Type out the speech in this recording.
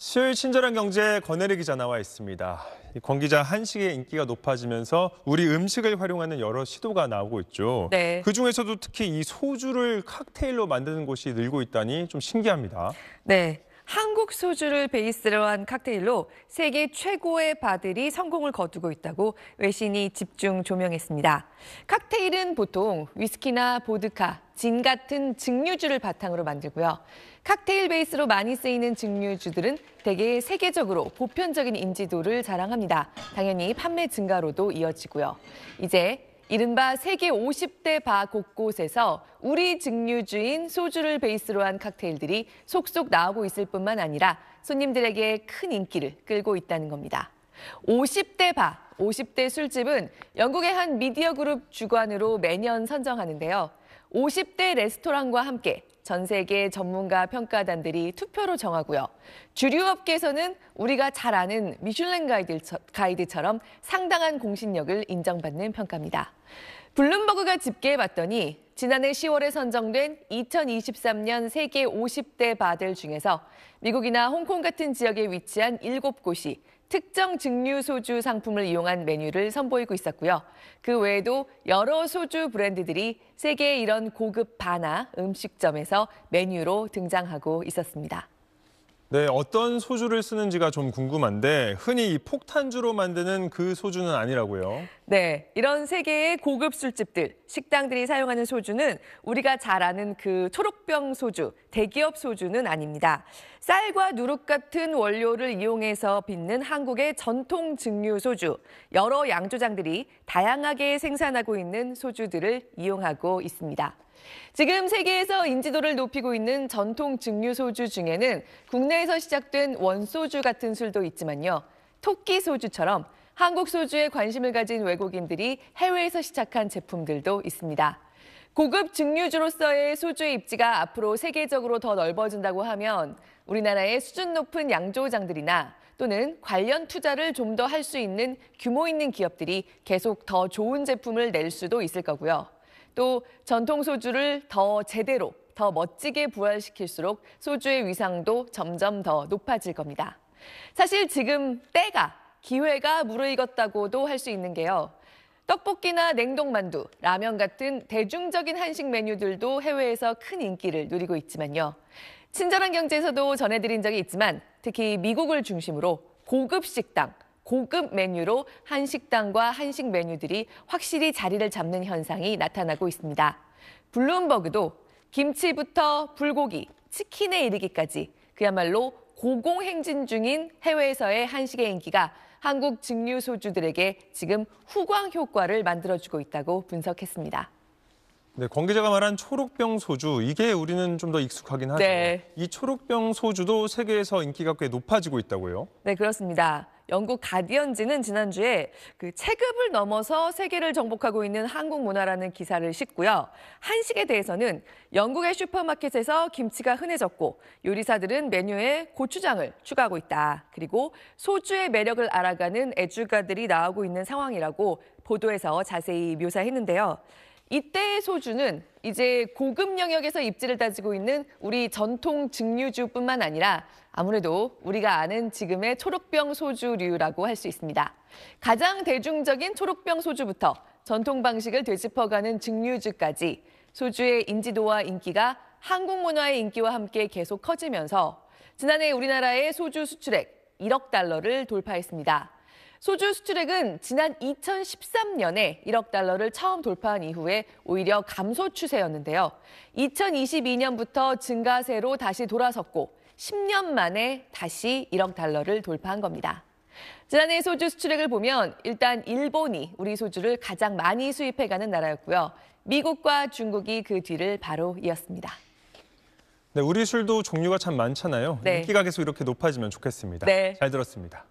수요일 친절한 경제 권혜리 기자 나와 있습니다. 권 기자 한식의 인기가 높아지면서 우리 음식을 활용하는 여러 시도가 나오고 있죠. 네. 그 중에서도 특히 이 소주를 칵테일로 만드는 곳이 늘고 있다니 좀 신기합니다. 네. 한국 소주를 베이스로 한 칵테일로 세계 최고의 바들이 성공을 거두고 있다고 외신이 집중 조명했습니다. 칵테일은 보통 위스키나 보드카, 진 같은 증류주를 바탕으로 만들고요. 칵테일 베이스로 많이 쓰이는 증류주들은 대개 세계적으로 보편적인 인지도를 자랑합니다. 당연히 판매 증가로도 이어지고요. 이제 이른바 세계 50대 바 곳곳에서 우리 증류주인 소주를 베이스로 한 칵테일들이 속속 나오고 있을 뿐만 아니라 손님들에게 큰 인기를 끌고 있다는 겁니다. 50대 바, 50대 술집은 영국의 한 미디어 그룹 주관으로 매년 선정하는데요. 50대 레스토랑과 함께 전 세계 전문가 평가단들이 투표로 정하고요. 주류업계에서는 우리가 잘 아는 미슐랭 가이드처럼 상당한 공신력을 인정받는 평가입니다. 블룸버그가 집계해봤더니 지난해 10월에 선정된 2023년 세계 50대 바들 중에서 미국이나 홍콩 같은 지역에 위치한 7곳이 특정 증류 소주 상품을 이용한 메뉴를 선보이고 있었고요. 그 외에도 여러 소주 브랜드들이 세계 이런 고급 바나 음식점에서 메뉴로 등장하고 있었습니다. 네, 어떤 소주를 쓰는지가 좀 궁금한데 흔히 이 폭탄주로 만드는 그 소주는 아니라고요. 네, 이런 세계의 고급 술집들, 식당들이 사용하는 소주는 우리가 잘 아는 그 초록병 소주, 대기업 소주는 아닙니다. 쌀과 누룩 같은 원료를 이용해서 빚는 한국의 전통 증류 소주, 여러 양조장들이 다양하게 생산하고 있는 소주들을 이용하고 있습니다. 지금 세계에서 인지도를 높이고 있는 전통 증류 소주 중에는 국내에서 시작된 원소주 같은 술도 있지만요. 토끼 소주처럼 한국 소주에 관심을 가진 외국인들이 해외에서 시작한 제품들도 있습니다. 고급 증류주로서의 소주의 입지가 앞으로 세계적으로 더 넓어진다고 하면 우리나라의 수준 높은 양조장들이나 또는 관련 투자를 좀 더 할 수 있는 규모 있는 기업들이 계속 더 좋은 제품을 낼 수도 있을 거고요. 또 전통 소주를 더 제대로, 더 멋지게 부활시킬수록 소주의 위상도 점점 더 높아질 겁니다. 사실 지금 때가, 기회가 무르익었다고도 할 수 있는 게요. 떡볶이나 냉동만두, 라면 같은 대중적인 한식 메뉴들도 해외에서 큰 인기를 누리고 있지만요. 친절한 경제에서도 전해드린 적이 있지만 특히 미국을 중심으로 고급 식당, 고급 메뉴로 한식당과 한식 메뉴들이 확실히 자리를 잡는 현상이 나타나고 있습니다. 블룸버그도 김치부터 불고기, 치킨에 이르기까지 그야말로 고공행진 중인 해외에서의 한식의 인기가 한국 증류소주들에게 지금 후광 효과를 만들어주고 있다고 분석했습니다. 네, 권 기자가 말한 초록병 소주 이게 우리는 좀 더 익숙하긴 하죠. 네. 이 초록병 소주도 세계에서 인기가 꽤 높아지고 있다고요? 네, 그렇습니다. 영국 가디언지는 지난주에 그 체급을 넘어서 세계를 정복하고 있는 한국 문화라는 기사를 싣고요. 한식에 대해서는 영국의 슈퍼마켓에서 김치가 흔해졌고 요리사들은 메뉴에 고추장을 추가하고 있다. 그리고 소주의 매력을 알아가는 애주가들이 나오고 있는 상황이라고 보도에서 자세히 묘사했는데요. 이때의 소주는 이제 고급 영역에서 입지를 따지고 있는 우리 전통 증류주뿐만 아니라 아무래도 우리가 아는 지금의 초록병 소주류라고 할 수 있습니다. 가장 대중적인 초록병 소주부터 전통 방식을 되짚어가는 증류주까지 소주의 인지도와 인기가 한국 문화의 인기와 함께 계속 커지면서 지난해 우리나라의 소주 수출액 1억 달러를 돌파했습니다. 소주 수출액은 지난 2013년에 1억 달러를 처음 돌파한 이후에 오히려 감소 추세였는데요. 2022년부터 증가세로 다시 돌아섰고 10년 만에 다시 1억 달러를 돌파한 겁니다. 지난해 소주 수출액을 보면 일단 일본이 우리 소주를 가장 많이 수입해가는 나라였고요. 미국과 중국이 그 뒤를 바로 이었습니다. 네, 우리 술도 종류가 참 많잖아요. 네. 인기가 계속 이렇게 높아지면 좋겠습니다. 네. 잘 들었습니다.